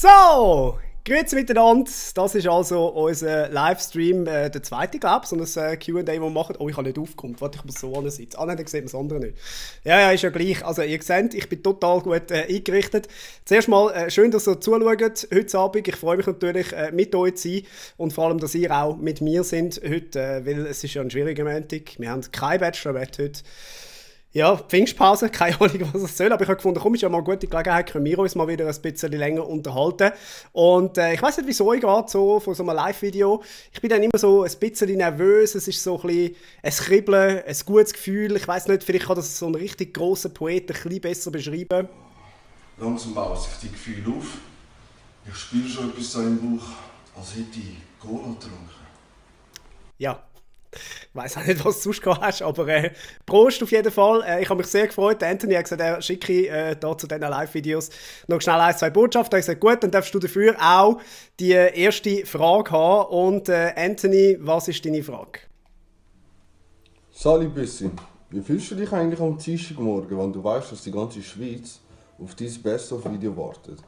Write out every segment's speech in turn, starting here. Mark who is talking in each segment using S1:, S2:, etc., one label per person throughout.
S1: So, grüezi miteinander. Das ist also unser Livestream, äh, der zweite, glaube ich, und ein äh, Q&A, das wir machen. Oh, ich habe nicht aufgekommen. Warte, ich muss so sitzen. Ah, nein, dann sieht man das andere nicht. Ja, ja, ist ja gleich. Also, ihr seht, ich bin total gut äh, eingerichtet. Zuerst mal, äh, schön, dass ihr zuschaut heute Abend. Ich freue mich natürlich, äh, mit euch zu sein und vor allem, dass ihr auch mit mir sind heute, äh, weil es ist ja ein schwieriger Montag. Wir haben kein Bachelorette heute ja, Pfingstpause, keine Ahnung, was es soll, aber ich habe gefunden, komm, ist ja mal eine gute Gelegenheit, können wir uns mal wieder ein bisschen länger unterhalten. Und äh, ich weiß nicht, wieso ich gerade so von so einem Live-Video, ich bin dann immer so ein bisschen nervös, es ist so ein bisschen ein Kribbeln, ein gutes Gefühl, ich weiß nicht, vielleicht kann das so ein richtig großer Poet ein bisschen besser beschreiben. Langsam baut sich die Gefühle auf. Ich spüre schon etwas so im Bauch, als hätte ich Cola getrunken. Ja, ich weiß auch nicht, was du sonst hast, aber äh, Prost auf jeden Fall. Äh, ich habe mich sehr gefreut. Anthony hat gesagt, er schicke äh, da zu diesen Live-Videos noch schnell ein, zwei Botschaften. Ich gesagt, gut, dann darfst du dafür auch die äh, erste Frage haben. Und äh, Anthony, was ist deine Frage? Sali Büssi, wie fühlst du dich eigentlich am Dienstagmorgen, wenn du weißt, dass die ganze Schweiz auf dein Best-of-Video wartet?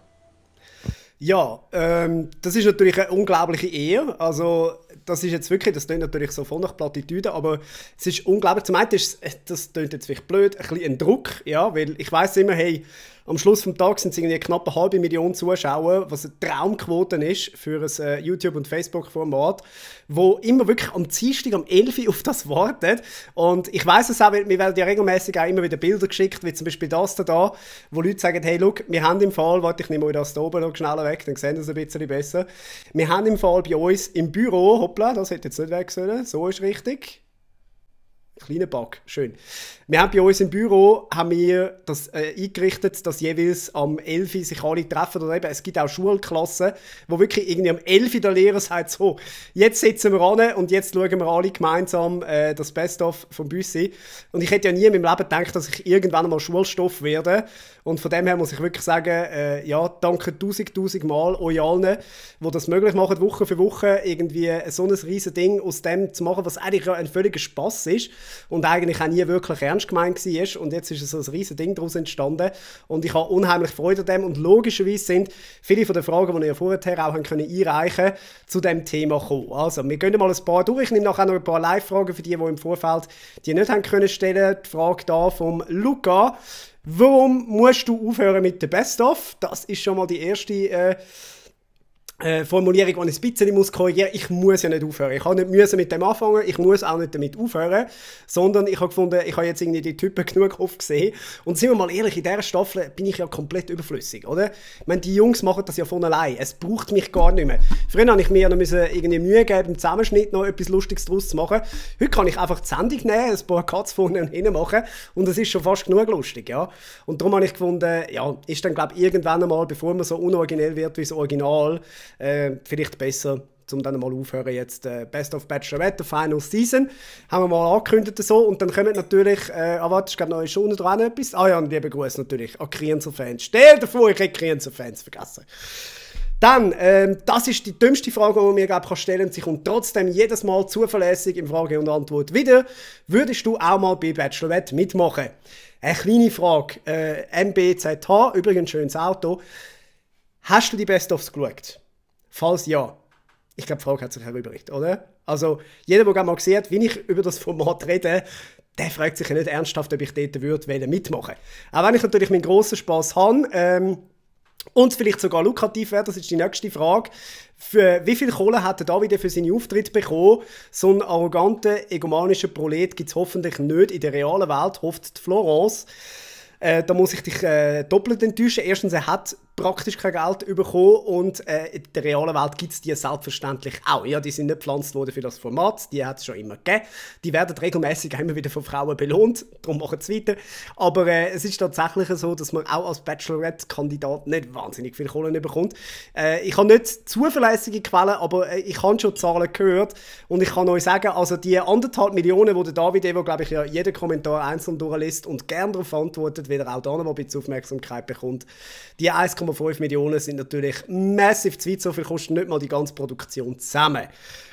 S1: Ja, ähm, das ist natürlich eine unglaubliche Ehe. Also, das ist jetzt wirklich, das klingt natürlich so voll nach Plattitüden, aber es ist unglaublich. Zum einen ist das klingt jetzt vielleicht blöd, ein bisschen ein Druck, ja, weil ich weiß immer, hey, am Schluss des Tages sind es irgendwie knapp eine halbe Million Zuschauer, was eine Traumquote ist für ein äh, YouTube- und Facebook-Format, wo immer wirklich am Dienstag, am 11. auf das wartet. Und ich weiß es auch, wir werden ja regelmäßig auch immer wieder Bilder geschickt, wie zum Beispiel das da, wo Leute sagen, hey, look, wir haben im Fall, warte, ich nehme euch das da oben noch schneller weg, dann sehen wir es ein bisschen besser. Wir haben im Fall bei uns im Büro, hoppla, das hätte jetzt nicht weg sollen, so ist richtig Kleiner Bug, schön. Wir haben bei uns im Büro haben wir das äh, eingerichtet, dass jeweils am 11. Uhr sich alle treffen. Oder eben, es gibt auch Schulklassen, wo wirklich irgendwie am 11. Uhr der Lehrer sagt, so, jetzt sitzen wir an und jetzt schauen wir alle gemeinsam äh, das Best-of vom Büssi. Und ich hätte ja nie in meinem Leben gedacht, dass ich irgendwann mal Schulstoff werde. Und von dem her muss ich wirklich sagen, äh, ja, danke tausend, tausend Mal euch allen, die das möglich machen, Woche für Woche irgendwie so ein riesen Ding aus dem zu machen, was eigentlich ein völliger Spass ist und eigentlich auch nie wirklich ernst gemeint war. Und jetzt ist so ein riesiges Ding daraus entstanden. Und ich habe unheimlich Freude an dem. Und logischerweise sind viele von den Fragen, die ihr vorher auch können einreichen konnte, zu dem Thema gekommen. Also, wir gehen mal ein paar durch. Ich nehme nachher noch ein paar Live-Fragen für die, die im Vorfeld die nicht haben können stellen. Die Frage da von Luca. Warum musst du aufhören mit dem Best-of? Das ist schon mal die erste äh, äh, Formulierung, die ich ein bisschen muss korrigieren muss. Ich muss ja nicht aufhören. Ich habe nicht mit dem anfangen, ich muss auch nicht damit aufhören, sondern ich habe gefunden, ich habe jetzt irgendwie die Typen genug oft gesehen. Und sind wir mal ehrlich, in dieser Staffel bin ich ja komplett überflüssig, oder? Ich meine, die Jungs machen das ja von allein. Es braucht mich gar nicht mehr. Früher habe ich mir ja noch irgendwie Mühe geben, im Zusammenschnitt noch etwas Lustiges draus zu machen. Heute kann ich einfach die Sendung nehmen, ein paar Cuts vorne und hinten machen und es ist schon fast genug lustig, ja. Und darum habe ich gefunden, ja, ist dann, glaube ich, irgendwann einmal, bevor man so unoriginell wird wie das Original, äh, vielleicht besser, um dann mal aufhören, jetzt äh, Best of Bachelorette, Final Season. Haben wir mal angekündigt so. Und dann kommen natürlich, äh, ah ich glaube noch ist unten dran etwas. Ah ja, und liebe Grüße natürlich an Krienzer-Fans. Stell dir vor, ich hätte Krienzer-Fans vergessen. Dann, ähm, das ist die dümmste Frage, die man mir glaub, stellen kann. Sie kommt trotzdem jedes Mal zuverlässig in Frage und Antwort wieder. Würdest du auch mal bei Bachelorette mitmachen? Eine kleine Frage. Äh, MBZH, übrigens schönes Auto. Hast du die Best-ofs geschaut? Falls ja, ich glaube, die Frage hat sich erübrigt, oder? Also, jeder, der mal sieht, wie ich über das Format rede, der fragt sich ja nicht ernsthaft, ob ich dort würde mitmachen Auch wenn ich natürlich meinen grossen Spass habe. Ähm, und vielleicht sogar lukrativ wäre, das ist die nächste Frage. Für wie viel Kohle hat er da wieder für seinen Auftritt bekommen? So einen arroganten, egomanischen Prolet gibt es hoffentlich nicht in der realen Welt, hofft Florence. Äh, da muss ich dich äh, doppelt enttäuschen. Erstens, er hat praktisch kein Geld bekommen und äh, in der realen Welt gibt es die selbstverständlich auch. Ja, die sind nicht gepflanzt worden für das Format, die hat es schon immer gegeben. Die werden regelmäßig immer wieder von Frauen belohnt, darum machen sie weiter. Aber äh, es ist tatsächlich so, dass man auch als Bachelorette-Kandidat nicht wahnsinnig viel Kohle bekommt. Äh, ich habe nicht zuverlässige Quellen, aber äh, ich habe schon Zahlen gehört und ich kann euch sagen, also die anderthalb Millionen, die der David Evo, glaube ich, ja jeden Kommentar einzeln durchliest und gerne darauf antwortet, wieder auch da noch ein bisschen Aufmerksamkeit bekommt. Die 1,5 Millionen sind natürlich massiv zu weit, so viel kostet nicht mal die ganze Produktion zusammen.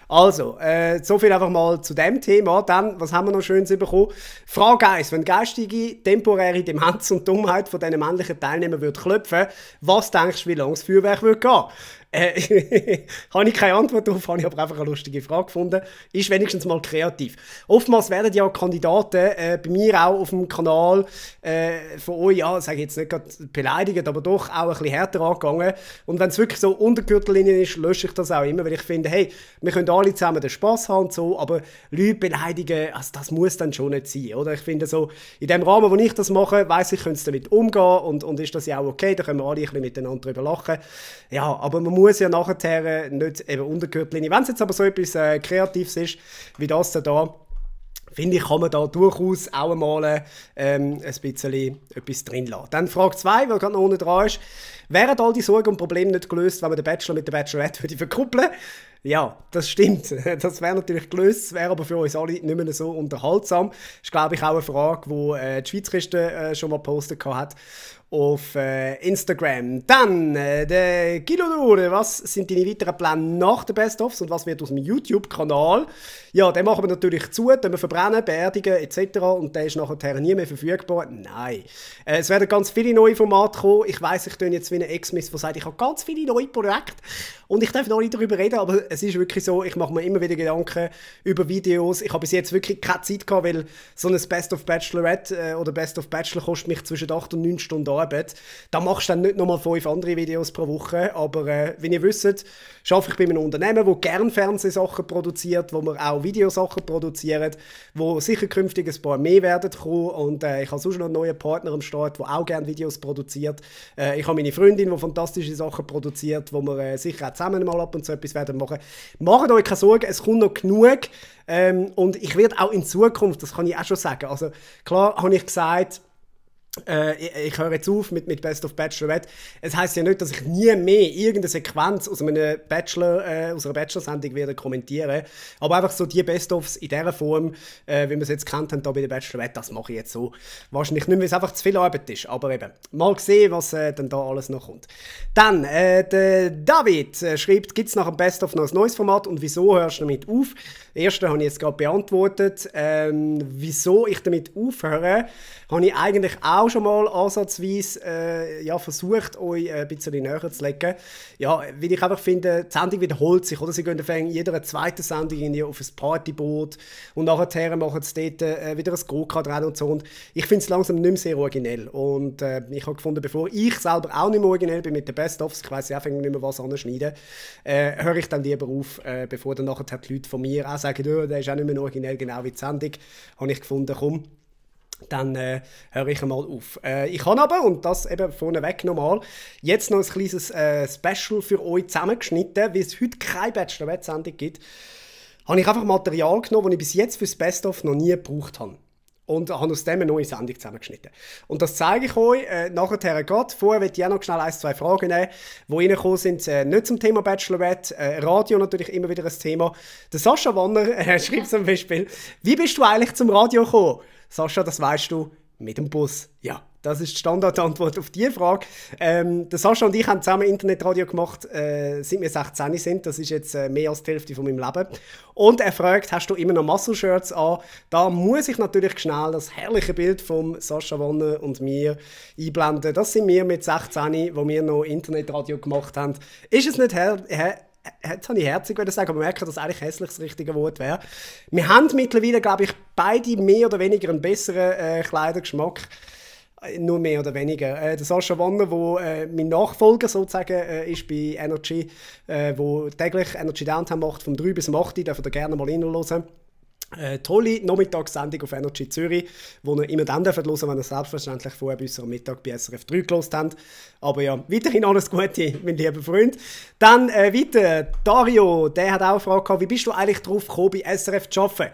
S1: Also, äh, so viel einfach mal zu dem Thema. Dann, was haben wir noch Schönes bekommen? Frage 1. Wenn geistige, temporäre Demenz und Dummheit von diesen männlichen Teilnehmern klopfen würde was denkst du, wie lange das Feuerwerk würde gehen? Äh, habe ich keine Antwort darauf, habe ich aber einfach eine lustige Frage gefunden. Ist wenigstens mal kreativ. Oftmals werden ja Kandidaten äh, bei mir auch auf dem Kanal äh, von euch, ja, sage ich jetzt nicht gerade beleidigend, aber doch auch ein bisschen härter angegangen. Und wenn es wirklich so Untergürtellinien Gürtellinien ist, lösche ich das auch immer, weil ich finde, hey, wir können alle zusammen den Spass haben und so, aber Leute beleidigen, also das muss dann schon nicht sein, oder? Ich finde so, in dem Rahmen, wo ich das mache, weiß ich, können sie damit umgehen und, und ist das ja auch okay, da können wir alle ein bisschen miteinander drüber lachen. Ja, aber man muss ja nachher äh, nicht eben unter Wenn es jetzt aber so etwas äh, Kreatives ist, wie das da, finde ich, kann man da durchaus auch mal ähm, ein bisschen etwas drin lassen. Dann Frage 2, die gerade noch unten dran ist. Wären all die Sorgen und Probleme nicht gelöst, wenn man den Bachelor mit der Bachelorette verkuppeln würde? Ja, das stimmt. Das wäre natürlich gelöst, wäre aber für uns alle nicht mehr so unterhaltsam. Das Ist, glaube ich, auch eine Frage, die äh, die Schweizkiste äh, schon mal gepostet hat auf äh, Instagram. Dann, äh, der Kilodure, was sind deine weiteren Pläne nach den Best-Offs und was wird aus dem YouTube-Kanal? Ja, den machen wir natürlich zu, den wir verbrennen, beerdigen etc. Und der ist nachher nie mehr verfügbar. Nein. Äh, es werden ganz viele neue Formate kommen. Ich weiß, ich tue jetzt wie ein Ex-Miss, der sagt, ich habe ganz viele neue Projekte und ich darf noch nicht darüber reden, aber es ist wirklich so, ich mache mir immer wieder Gedanken über Videos. Ich habe bis jetzt wirklich keine Zeit gehabt, weil so ein Best of Bachelorette äh, oder Best of Bachelor kostet mich zwischen 8 und 9 Stunden Arbeit. Da machst du dann nicht nochmal 5 andere Videos pro Woche. Aber äh, wenn ihr wisst, arbeite ich bei einem Unternehmen, wo gerne Fernsehsachen produziert, wo wir auch Videosachen produzieren, wo sicher künftig ein paar mehr werden kommen. Und äh, ich habe sonst noch einen neuen Partner am Start, der auch gerne Videos produziert. Äh, ich habe meine Freundin, die fantastische Sachen produziert, wo wir äh, sicher auch zusammen mal ab und zu etwas werden machen machen. Macht euch keine Sorgen, es kommt noch genug. Ähm, und ich werde auch in Zukunft, das kann ich auch schon sagen, also klar habe ich gesagt, äh, ich höre jetzt auf mit, mit Best of Bachelorette. Es heißt ja nicht, dass ich nie mehr irgendeine Sequenz aus, einem Bachelor, äh, aus einer Bachelor-Sendung werde kommentieren. Aber einfach so die Best-ofs in dieser Form, äh, wie wir es jetzt kennt haben, da bei der Bachelorette, das mache ich jetzt so. Wahrscheinlich nicht, weil es einfach zu viel Arbeit ist. Aber eben, mal sehen, was äh, dann da alles noch kommt. Dann, äh, der David äh, schreibt, gibt es nach dem Best-of noch ein neues Format und wieso hörst du damit auf? Den ersten habe ich jetzt gerade beantwortet. Ähm, wieso ich damit aufhöre, habe ich eigentlich auch auch schon mal ansatzweise äh, ja, versucht, euch äh, ein bisschen näher zu legen. Ja, weil ich einfach finde, die Sendung wiederholt sich, oder? Sie gehen in jeder zweiten Sendung irgendwie auf ein Partyboot und nachher machen sie dort äh, wieder ein Go-Kart-Rennen und so. Und ich finde es langsam nicht mehr sehr originell. Und äh, ich habe gefunden, bevor ich selber auch nicht mehr originell bin mit den Best-Offs, ich weiß ja nicht mehr, was anschneiden, äh, höre ich dann lieber auf, äh, bevor dann nachher die Leute von mir auch sagen, oh, der ist auch nicht mehr originell, genau wie die Sendung. Habe ich gefunden, komm, dann äh, höre ich mal auf. Äh, ich habe aber, und das eben vorneweg nochmal, jetzt noch ein kleines äh, Special für euch zusammengeschnitten, weil es heute keine Bachelorette-Sendung gibt, habe ich einfach Material genommen, das ich bis jetzt fürs Best-of noch nie gebraucht habe. Und habe aus dem eine neue Sendung zusammengeschnitten. Und das zeige ich euch äh, nachher gerade. Vorher möchte ich auch noch schnell ein, zwei Fragen nehmen, die reingekommen sind, äh, nicht zum Thema Bachelorette. Äh, Radio natürlich immer wieder ein Thema. Der Sascha Wanner schreibt zum Beispiel, wie bist du eigentlich zum Radio gekommen? Sascha, das weißt du, mit dem Bus. Ja, das ist die Standardantwort auf diese Frage. Ähm, der Sascha und ich haben zusammen Internetradio gemacht, äh, seit wir 16 sind. Das ist jetzt äh, mehr als die Hälfte von meinem Leben. Und er fragt, hast du immer noch Muscle-Shirts an? Da muss ich natürlich schnell das herrliche Bild von Sascha Wonne und mir einblenden. Das sind wir mit 16, wo wir noch Internetradio gemacht haben. Ist es nicht her her jetzt habe ich herzig sagen, aber merke, dass eigentlich hässlich das richtige Wort wäre. Wir haben mittlerweile, glaube ich, beide mehr oder weniger einen besseren äh, Kleidergeschmack. Äh, nur mehr oder weniger. Äh, der Sascha Wanner, wo, äh, mein Nachfolger sozusagen, äh, ist bei Energy, äh, wo täglich Energy Downtown macht, vom 3 bis 8 Uhr, dürft gerne mal reinhören. Eine äh, tolle Nachmittagssendung auf Energy Zürich, wo ihr immer dann hören dürft, wenn ihr selbstverständlich vorher bis uns am Mittag bei SRF 3 gelost habt. Aber ja, weiterhin alles Gute, mein lieber Freund. Dann äh, weiter, Dario, der hat auch eine Frage gehabt, wie bist du eigentlich drauf gekommen, bei SRF zu arbeiten?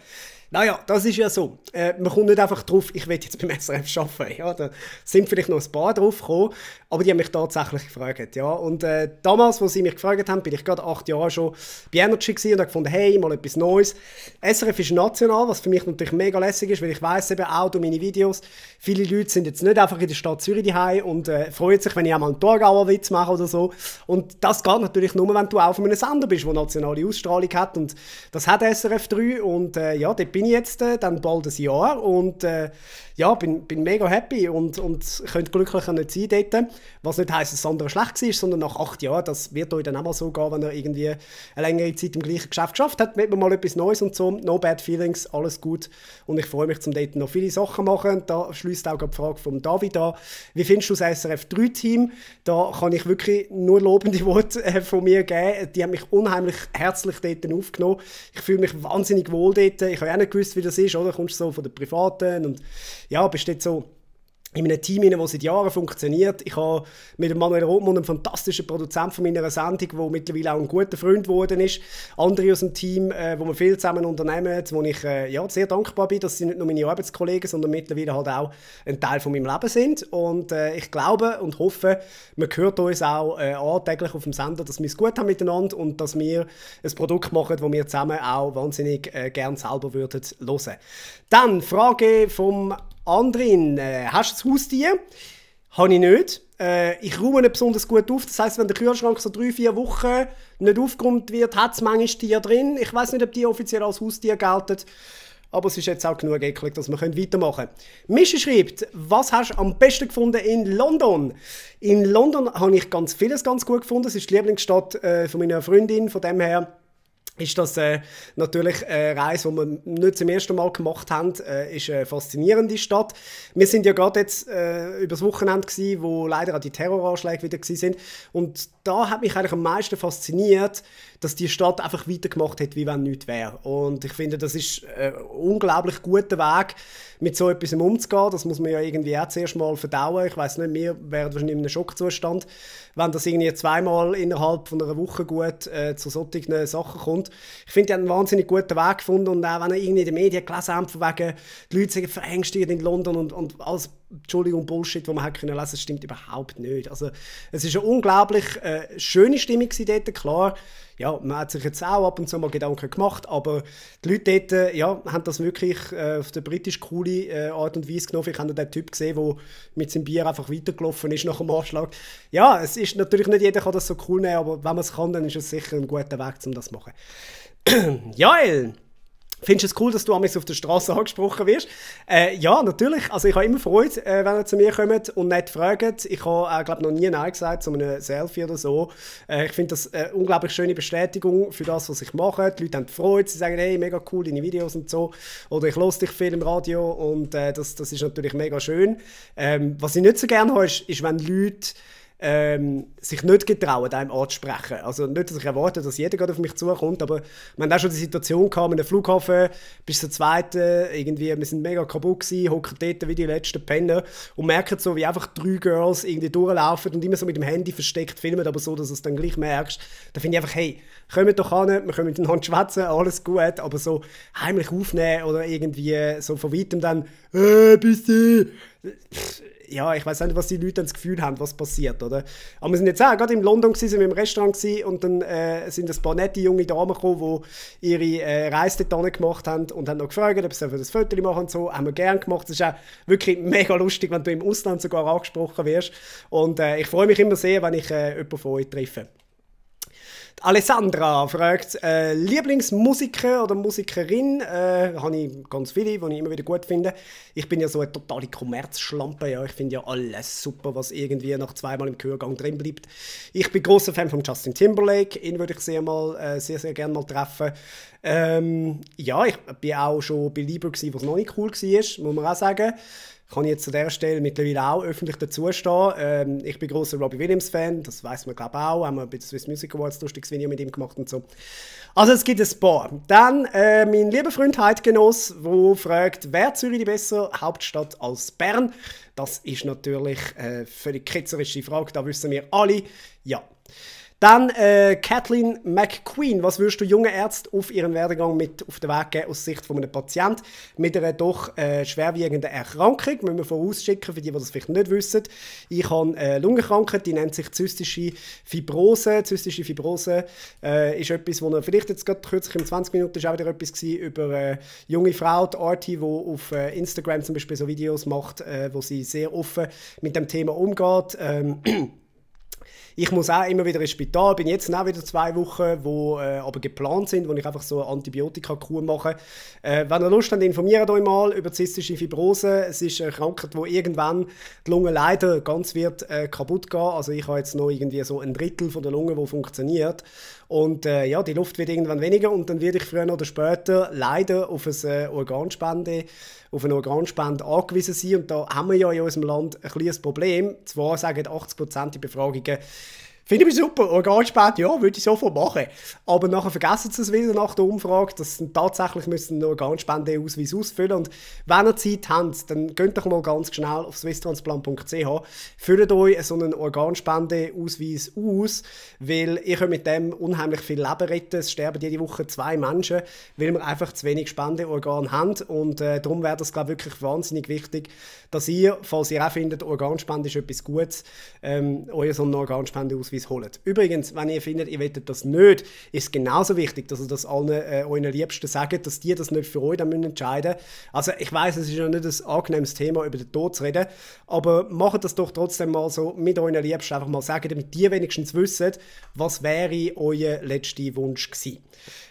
S1: Naja, das ist ja so. Äh, man kommt nicht einfach drauf, ich will jetzt beim SRF arbeiten. Ja, da sind vielleicht noch ein paar drauf gekommen, aber die haben mich tatsächlich gefragt. Ja. Und äh, damals, wo sie mich gefragt haben, bin ich gerade acht Jahre schon bei Energy und habe gefunden, hey, mal etwas Neues. SRF ist national, was für mich natürlich mega lässig ist, weil ich weiß eben auch durch meine Videos, viele Leute sind jetzt nicht einfach in der Stadt Zürich daheim und äh, freuen sich, wenn ich einmal einen Torgauer Witz mache oder so. Und das geht natürlich nur, wenn du auch auf einem Sender bist, der nationale Ausstrahlung hat. Und das hat SRF 3 und äh, ja, dort bin bin ich jetzt äh, dann bald ein Jahr und äh, ja, bin, bin mega happy und, und könnte glücklicher nicht sein dort. Was nicht heisst, dass das andere schlecht war, sondern nach acht Jahren, das wird euch dann auch mal so gehen, wenn ihr irgendwie eine längere Zeit im gleichen Geschäft geschafft habt, wird man mal etwas Neues und so, no bad feelings, alles gut und ich freue mich, zum dort noch viele Sachen machen. Und da schließt auch die Frage von David an, wie findest du das SRF-3-Team? Da kann ich wirklich nur lobende Worte äh, von mir geben, die haben mich unheimlich herzlich dort aufgenommen. Ich fühle mich wahnsinnig wohl dort. Ich habe auch nicht gewusst, wie das ist, oder? Kommst du so von der Privaten und ja, bist jetzt so in einem Team, das seit Jahren funktioniert. Ich habe mit Manuel Rothmund einen fantastischen Produzent von meiner Sendung, der mittlerweile auch ein guter Freund geworden ist. Andere aus dem Team, äh, wo wir viel zusammen unternehmen, wo ich äh, ja, sehr dankbar bin, dass sie nicht nur meine Arbeitskollegen, sondern mittlerweile halt auch ein Teil von meinem Leben sind. Und äh, ich glaube und hoffe, man hört uns auch äh, täglich auf dem Sender, dass wir es gut haben miteinander und dass wir ein Produkt machen, das wir zusammen auch wahnsinnig äh, gern selber würden hören. Dann Frage vom Andrin, äh, hast du das Haustier? Habe ich nicht. Äh, ich ruhe nicht besonders gut auf. Das heißt, wenn der Kühlschrank so drei, vier Wochen nicht aufgeräumt wird, hat es manchmal Tier drin. Ich weiß nicht, ob die offiziell als Haustier gelten. Aber es ist jetzt auch genug eklig, dass wir weitermachen können. Mischa schreibt, was hast du am besten gefunden in London? In London habe ich ganz vieles ganz gut gefunden. Es ist die Lieblingsstadt äh, von meiner Freundin. Von dem her ist das äh, natürlich eine Reise, die wir nicht zum ersten Mal gemacht haben, äh, ist eine faszinierende Stadt. Wir sind ja gerade jetzt äh, übers Wochenende gewesen, wo leider auch die Terroranschläge wieder gewesen sind und da hat mich eigentlich am meisten fasziniert, dass die Stadt einfach weitergemacht hat, wie wenn nichts wäre. Und ich finde, das ist ein äh, unglaublich guter Weg, mit so etwas umzugehen. Das muss man ja irgendwie auch zuerst mal verdauen. Ich weiß nicht, wir wären wahrscheinlich in einem Schockzustand, wenn das irgendwie zweimal innerhalb von einer Woche gut äh, zu solchen Sachen kommt. Ich finde, die haben einen wahnsinnig guten Weg gefunden. Und auch wenn er irgendwie in den Medien gelesen haben, von wegen, die Leute sind verängstigt in London und, und alles Entschuldigung, Bullshit, wo man hat lesen, das stimmt überhaupt nicht. Also es ist eine unglaublich äh, schöne Stimmung dort, klar. Ja, man hat sich jetzt auch ab und zu mal Gedanken gemacht, aber die Leute dort, äh, ja, haben das wirklich äh, auf der britisch coole äh, Art und Weise genommen. Ich habe den Typ gesehen, der mit seinem Bier einfach weitergelaufen ist nach dem Anschlag. Ja, es ist natürlich nicht jeder kann das so cool nehmen, aber wenn man es kann, dann ist es sicher ein guter Weg, um das zu machen. Joel! Findest du es cool, dass du amix auf der Straße angesprochen wirst? Äh, ja, natürlich. Also ich habe immer Freude, äh, wenn ihr zu mir kommt und nicht fragt. Ich habe auch, äh, glaube noch nie Nein gesagt zu einem Selfie oder so. Äh, ich finde das eine unglaublich schöne Bestätigung für das, was ich mache. Die Leute haben Freude, sie sagen, hey, mega cool, deine Videos und so. Oder ich höre dich viel im Radio und äh, das, das ist natürlich mega schön. Ähm, was ich nicht so gerne habe, ist, ist wenn Leute ähm, sich nicht getrauen, einem anzusprechen. Also nicht, dass ich erwarte, dass jeder gerade auf mich zukommt, aber wir haben auch schon die Situation gehabt, in einem Flughafen, bis zur zweiten, irgendwie, wir sind mega kaputt gewesen, hocken dort wie die letzten Penner und merken so, wie einfach drei Girls irgendwie durchlaufen und immer so mit dem Handy versteckt filmen, aber so, dass du es dann gleich merkst. Da finde ich einfach, hey, kommt doch an, wir können miteinander schwätzen, alles gut, aber so heimlich aufnehmen oder irgendwie so von weitem dann, äh, bist du? ja, ich weiß nicht, was die Leute das Gefühl haben, was passiert, oder? Aber wir sind jetzt auch gerade in London gewesen, sind wir im Restaurant gewesen, und dann äh, sind ein paar nette junge Damen gekommen, die ihre äh, Reise dort gemacht haben und haben noch gefragt, ob sie das Foto machen und so. Haben wir gerne gemacht. Es ist auch wirklich mega lustig, wenn du im Ausland sogar angesprochen wirst. Und äh, ich freue mich immer sehr, wenn ich äh, jemanden von euch treffe. Alessandra fragt, äh, Lieblingsmusiker oder Musikerin, äh, habe ich ganz viele, die ich immer wieder gut finde. Ich bin ja so eine totale Kommerzschlampe, ja. ich finde ja alles super, was irgendwie nach zweimal im Kürgang drin bleibt. Ich bin großer Fan von Justin Timberlake, ihn würde ich sehr, mal, äh, sehr, sehr gerne mal treffen. Ähm, ja, ich bin auch schon bei Lieber, was noch nicht cool war, muss man auch sagen kann ich jetzt zu dieser Stelle mittlerweile auch öffentlich dazustehen. Ähm, ich bin großer Robbie Williams-Fan, das weiß man glaube ich auch, haben wir bei den Swiss Music Awards lustiges Video mit ihm gemacht und so. Also es gibt ein paar. Dann äh, mein lieber Freund Heidgenoss, der fragt, wer Zürich die bessere Hauptstadt als Bern? Das ist natürlich eine äh, völlig ketzerische Frage, da wissen wir alle, ja. Dann äh, Kathleen McQueen. Was würdest du jungen Ärzten auf ihren Werdegang mit auf den Weg geben aus Sicht von einem Patienten mit einer doch äh, schwerwiegenden Erkrankung? Müssen wir vorausschicken, für die, die das vielleicht nicht wissen. Ich habe eine Lungenkrankheit, die nennt sich zystische Fibrose. Zystische Fibrose äh, ist etwas, wo vielleicht jetzt gerade kürzlich in 20 Minuten ist auch wieder etwas gewesen, über äh, junge Frau, die Arti, die auf äh, Instagram zum Beispiel so Videos macht, äh, wo sie sehr offen mit dem Thema umgeht. Ähm, ich muss auch immer wieder ins Spital, bin jetzt auch wieder zwei Wochen, wo äh, aber geplant sind, wo ich einfach so eine Antibiotika-Kur mache. Äh, wenn ihr Lust habt, informiert euch mal über zystische Fibrose. Es ist eine Krankheit, wo irgendwann die Lunge leider ganz wird äh, kaputt gehen. Also ich habe jetzt noch irgendwie so ein Drittel von der Lunge, wo funktioniert. Und äh, ja, die Luft wird irgendwann weniger und dann werde ich früher oder später leider auf eine äh, Organspende auf eine Organspende angewiesen sein. Und da haben wir ja in unserem Land ein kleines Problem. Zwar sagen 80% der Befragungen, Finde ich super. Organspende, ja, würde ich sofort machen. Aber nachher vergessen sie es wieder nach der Umfrage. dass sie tatsächlich müssen einen Organspendeausweis ausfüllen. Und wenn ihr Zeit habt, dann geht doch mal ganz schnell auf swisstransplant.ch, füllt euch so einen Organspendeausweis aus, weil ich könnt mit dem unheimlich viel Leben retten. Es sterben jede Woche zwei Menschen, weil wir einfach zu wenig Spendeorgane haben. Und äh, darum wäre das, glaube ich, wirklich wahnsinnig wichtig, dass ihr, falls ihr auch findet, Organspende ist etwas Gutes, ähm, euch so einen Organspendeausweis beispielsweise holt. Übrigens, wenn ihr findet, ihr wollt das nicht, ist es genauso wichtig, dass ihr das allen äh, euren Liebsten sagt, dass die das nicht für euch dann müssen entscheiden Also ich weiß, es ist ja nicht ein angenehmes Thema, über den Tod zu reden, aber macht das doch trotzdem mal so mit euren Liebsten, einfach mal sagen, damit die wenigstens wissen, was wäre euer letzter Wunsch gewesen.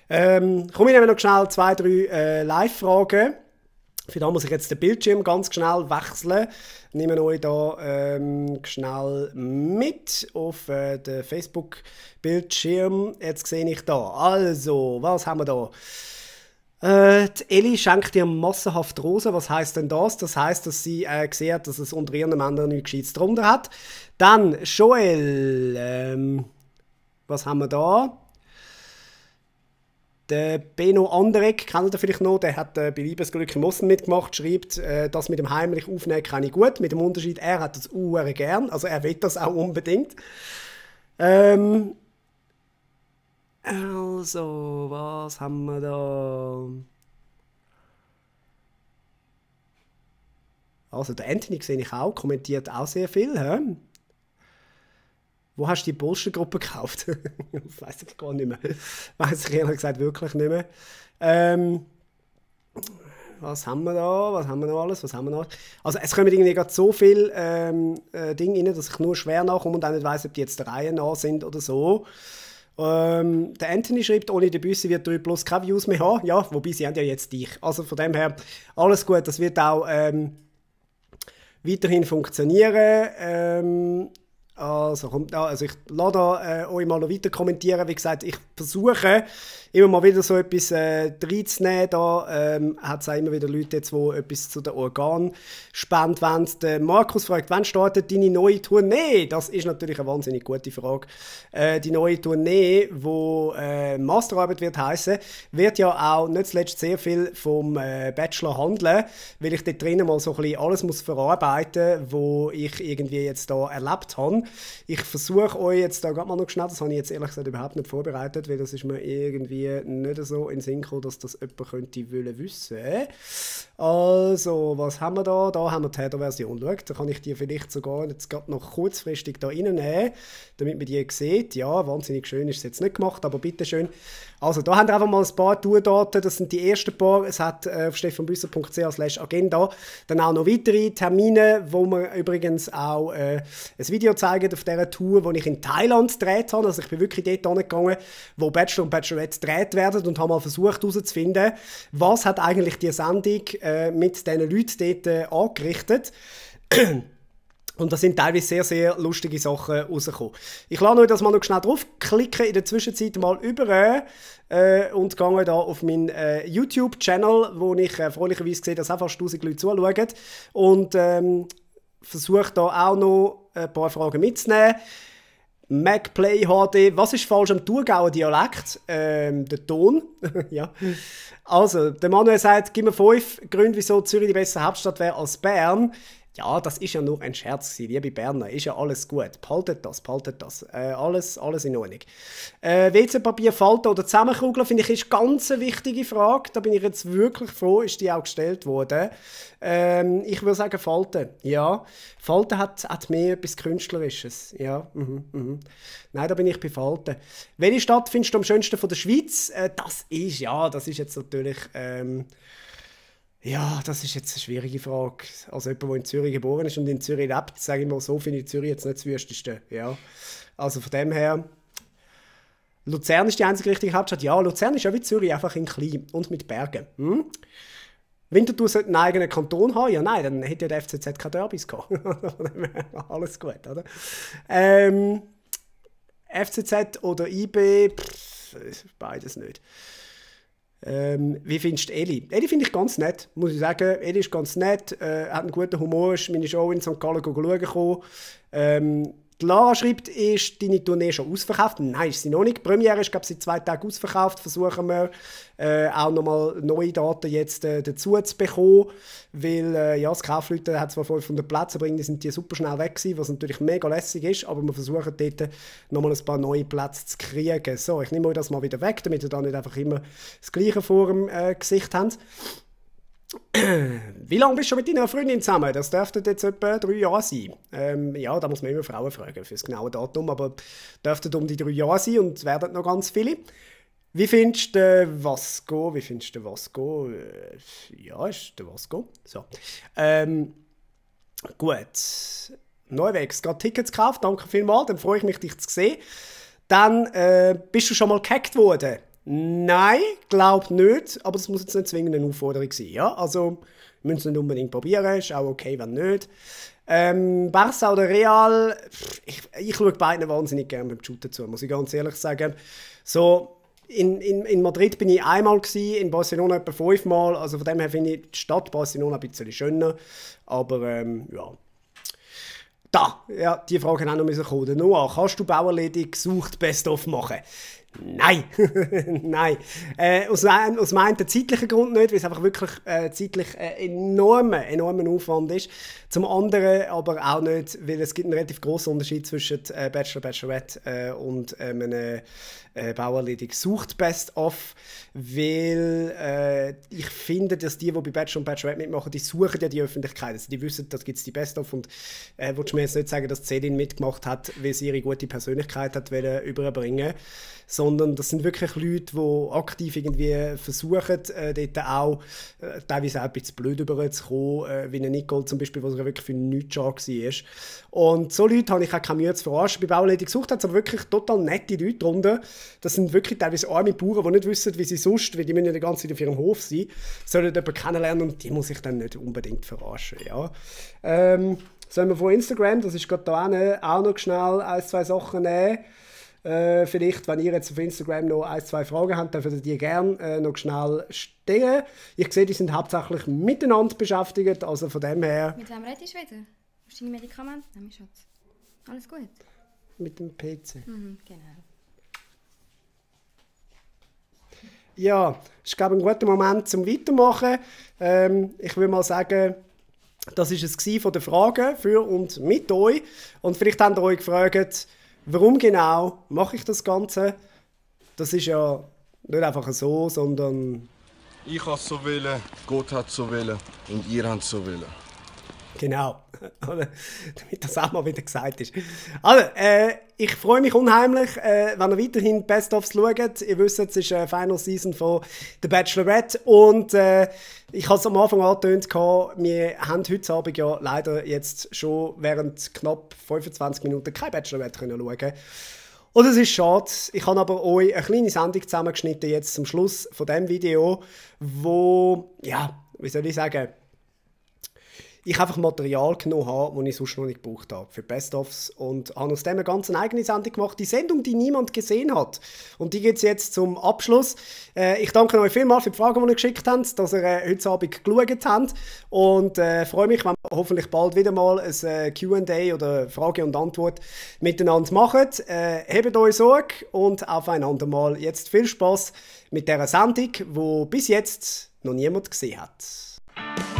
S1: Ähm, ich wir noch schnell zwei, drei äh, Live-Fragen. Für da muss ich jetzt den Bildschirm ganz schnell wechseln. Nehmen euch da ähm, schnell mit auf äh, den Facebook-Bildschirm. Jetzt sehe ich da. Also, was haben wir da? Äh, Ellie schenkt ihr massenhaft Rosen. Was heißt denn das? Das heißt, dass sie äh, gesehen hat, dass es unter ihren Männern nichts Gescheites drunter hat. Dann Joel. Ähm, was haben wir da? Der Beno Anderek, kennt ihr vielleicht noch, der hat äh, bei Liebesglück im Osten mitgemacht, schreibt, äh, das mit dem heimlich aufnehmen kann ich gut, mit dem Unterschied, er hat das uhr gern, also er will das auch unbedingt. Ähm, also, was haben wir da? Also, der Anthony sehe ich auch, kommentiert auch sehr viel. He? wo hast du die Burschengruppe gekauft? weiß ich gar nicht mehr. Weiß ich ehrlich gesagt wirklich nicht mehr. Ähm, was haben wir da? Was haben wir noch alles? Was haben wir noch? Also es kommen irgendwie gerade so viele ähm, äh, Dinge rein, dass ich nur schwer nachkomme und auch nicht weiß, ob die jetzt der Reihe nach sind oder so. Ähm, der Anthony schreibt, ohne die Büsse wird 3 Plus keine Views mehr haben. Ja, wobei sie haben ja jetzt dich. Also von dem her, alles gut. Das wird auch ähm, weiterhin funktionieren. Ähm, also, kommt, also ich lasse da, äh, euch mal noch weiter kommentieren. Wie gesagt, ich versuche immer mal wieder so etwas äh, reinzunehmen. Da ähm, hat es auch immer wieder Leute, jetzt, die etwas zu den Organen spenden wollen. Der Markus fragt, wann startet deine neue Tournee? Das ist natürlich eine wahnsinnig gute Frage. Äh, die neue Tournee, die äh, Masterarbeit wird heißen, wird ja auch nicht zuletzt sehr viel vom äh, Bachelor handeln, weil ich dort drinnen mal so ein bisschen alles muss verarbeiten muss, was ich irgendwie jetzt da erlebt habe. Ich versuche euch jetzt da gerade mal noch schnell, das habe ich jetzt ehrlich gesagt überhaupt nicht vorbereitet, weil das ist mir irgendwie nicht so in Sinn gekommen, dass das jemand könnte wollen wissen. Also, was haben wir da? Da haben wir die Header-Version. da kann ich die vielleicht sogar jetzt gerade noch kurzfristig da reinnehmen, damit man die sieht. Ja, wahnsinnig schön ist es jetzt nicht gemacht, aber bitteschön. Also, da haben wir einfach mal ein paar Tourdaten. Das sind die ersten paar. Es hat äh, auf stefanbüsser.ch Agenda dann auch noch weitere Termine, wo wir übrigens auch äh, ein Video zeigen auf dieser Tour, wo ich in Thailand gedreht habe. Also, ich bin wirklich dort angegangen, wo Bachelor und Bachelorette gedreht werden und habe mal versucht herauszufinden, was hat eigentlich die Sendung äh, mit diesen Leuten dort äh, angerichtet. Und da sind teilweise sehr, sehr lustige Sachen rausgekommen. Ich lasse euch das mal noch schnell draufklicken, in der Zwischenzeit mal über äh, und gehe da auf meinen äh, YouTube-Channel, wo ich äh, freundlicherweise sehe, dass auch fast 1000 Leute zuschauen. Und ähm, versuche da auch noch ein paar Fragen mitzunehmen. MacPlay HD, was ist falsch am Thurgauer Dialekt? Ähm, der Ton. ja. Also, der Manuel sagt, gib mir fünf Gründe, wieso Zürich die bessere Hauptstadt wäre als Bern ja, das ist ja nur ein Scherz, liebe Berner, ist ja alles gut. Paltet das, paltet das. Äh, alles, alles in Ordnung. Äh, WC-Papier falten oder zusammenkugeln, finde ich, ist ganz eine wichtige Frage. Da bin ich jetzt wirklich froh, ist die auch gestellt worden. Ähm, ich würde sagen, falten. Ja, falten hat, hat mehr etwas Künstlerisches. Ja, mhm, mhm. Nein, da bin ich bei falten. Welche Stadt findest du am schönsten von der Schweiz? Äh, das ist, ja, das ist jetzt natürlich... Ähm, ja, das ist jetzt eine schwierige Frage. Also jemand, der in Zürich geboren ist und in Zürich lebt, sage ich mal so, finde ich Zürich jetzt nicht das Wüsteste. Ja. Also von dem her, Luzern ist die einzige richtige Hauptstadt. Ja, Luzern ist ja wie Zürich, einfach in klein und mit Bergen. Hm? Winterthur sollte einen eigenen Kanton haben. Ja, nein, dann hätte ja der FCZ keine Derbys gehabt. Alles gut, oder? Ähm, FCZ oder IB, pff, beides nicht. Ähm, wie findest du Eli? Eli finde ich ganz nett, muss ich sagen. Eli ist ganz nett, äh, hat einen guten Humor, ist meine Show in St. Gallen schauen gekommen. Ähm, die Lara schreibt, ist deine Tournee schon ausverkauft? Nein, ist sie noch nicht. Die Premiere ist, glaube ich, seit zwei Tagen ausverkauft. Versuchen wir äh, auch nochmal neue Daten jetzt äh, dazu zu bekommen. Weil, äh, ja, das Kaufleute hat zwar 500 Plätze, aber irgendwie sind die super schnell weg gewesen, was natürlich mega lässig ist. Aber wir versuchen dort äh, nochmal ein paar neue Plätze zu kriegen. So, ich nehme euch das mal wieder weg, damit ihr da nicht einfach immer das gleiche vor dem äh, Gesicht habt. Wie lange bist du schon mit deiner Freundin zusammen? Das dürfte jetzt etwa drei Jahre sein. Ähm, ja, da muss man immer Frauen fragen für das genaue Datum, aber dürften um die drei Jahre sein und werden noch ganz viele. Wie findest du Vasco? Wie findest du Vasco? Äh, ja, ist der Vasco. So. Ähm, gut. Neuwegs, gerade Tickets gekauft, danke vielmals, dann freue ich mich, dich zu sehen. Dann äh, bist du schon mal gehackt worden. Nein, glaub nicht, aber das muss jetzt nicht zwingend eine Aufforderung sein. Ja? Also, wir müssen nicht unbedingt probieren, ist auch okay, wenn nicht. Ähm, Barca oder Real, ich, ich schaue beiden wahnsinnig gerne beim Shooter zu, muss ich ganz ehrlich sagen. So, in, in, in Madrid bin ich einmal, gewesen, in Barcelona etwa fünfmal. Also von dem her finde ich die Stadt Barcelona ein bisschen schöner. Aber ähm, ja. Da, ja, die Frage haben auch noch kommen. Noah, kannst du Bauerledig gesucht Best-of machen? Nein, nein. Äh, aus, ein, aus meinem zeitlichen Grund nicht, weil es einfach wirklich äh, zeitlich äh, enormer, enormer Aufwand ist. Zum anderen aber auch nicht, weil es gibt einen relativ großen Unterschied zwischen äh, Bachelor, Bachelorette äh, und äh, einem äh, Bauerledig sucht Best of, weil äh, ich finde, dass die, die bei Bachelor und Batch Red mitmachen, die suchen ja die Öffentlichkeit. Also die wissen, das gibt es die Best of und äh, willst mir jetzt nicht sagen, dass Celine mitgemacht hat, weil sie ihre gute Persönlichkeit hat wollen, überbringen sondern das sind wirklich Leute, die aktiv irgendwie versuchen, äh, dort auch äh, teilweise auch ein bisschen blöd rüberzukommen, äh, wie eine Nicole zum Beispiel, wo es wirklich für nichts schon war. Und so Leute habe ich auch keine Mühe zu verarschen. Bei Bauerledig sucht hat es aber wirklich total nette Leute drunter, das sind wirklich teilweise arme Bauern, die nicht wissen, wie sie sonst, weil die müssen ja die ganze Zeit auf ihrem Hof sein, sollen jemanden kennenlernen und die muss ich dann nicht unbedingt verarschen. Ja. Ähm, sollen wir von Instagram, das ist gerade da auch noch schnell ein, zwei Sachen nehmen. Äh, vielleicht, wenn ihr jetzt auf Instagram noch ein, zwei Fragen habt, dürft ihr die gerne äh, noch schnell stellen. Ich sehe, die sind hauptsächlich miteinander beschäftigt, also von dem her... Mit wem redest du wieder? Hast du deine Medikamente? Nein, mein Schatz. Alles gut? Mit dem PC. Mhm, genau. Ja, ist glaube ein guter Moment zum Weitermachen. Ähm, ich würde mal sagen, das ist es von den Fragen für und mit euch. Und vielleicht habt ihr euch gefragt, warum genau mache ich das Ganze? Das ist ja nicht einfach so, sondern... Ich habe so willen, Gott hat so willen und ihr habt so willen. Genau, damit das auch mal wieder gesagt ist. Also, äh, ich freue mich unheimlich, äh, wenn ihr weiterhin Best-ofs schaut. Ihr wisst, es ist eine äh, Final Season von The Bachelorette und äh, ich habe es am Anfang angetönt, wir haben heute Abend ja leider jetzt schon während knapp 25 Minuten kein Bachelorette können schauen und es ist schade. Ich habe aber euch eine kleine Sendung zusammengeschnitten jetzt zum Schluss von dem Video, wo, ja, wie soll ich sagen, ich einfach Material genommen habe, das ich sonst noch nicht gebraucht habe für Best-ofs und habe aus dem eine ganz eigene Sendung gemacht, die Sendung, die niemand gesehen hat. Und die geht es jetzt zum Abschluss. Äh, ich danke euch vielmals für die Fragen, die ihr geschickt habt, dass ihr äh, heute Abend geschaut habt und äh, freue mich, wenn wir hoffentlich bald wieder mal ein äh, Q&A oder Frage und Antwort miteinander machen. hebt äh, euch Sorge und auf ein andermal. Jetzt viel Spaß mit der Sendung, die bis jetzt noch niemand gesehen hat.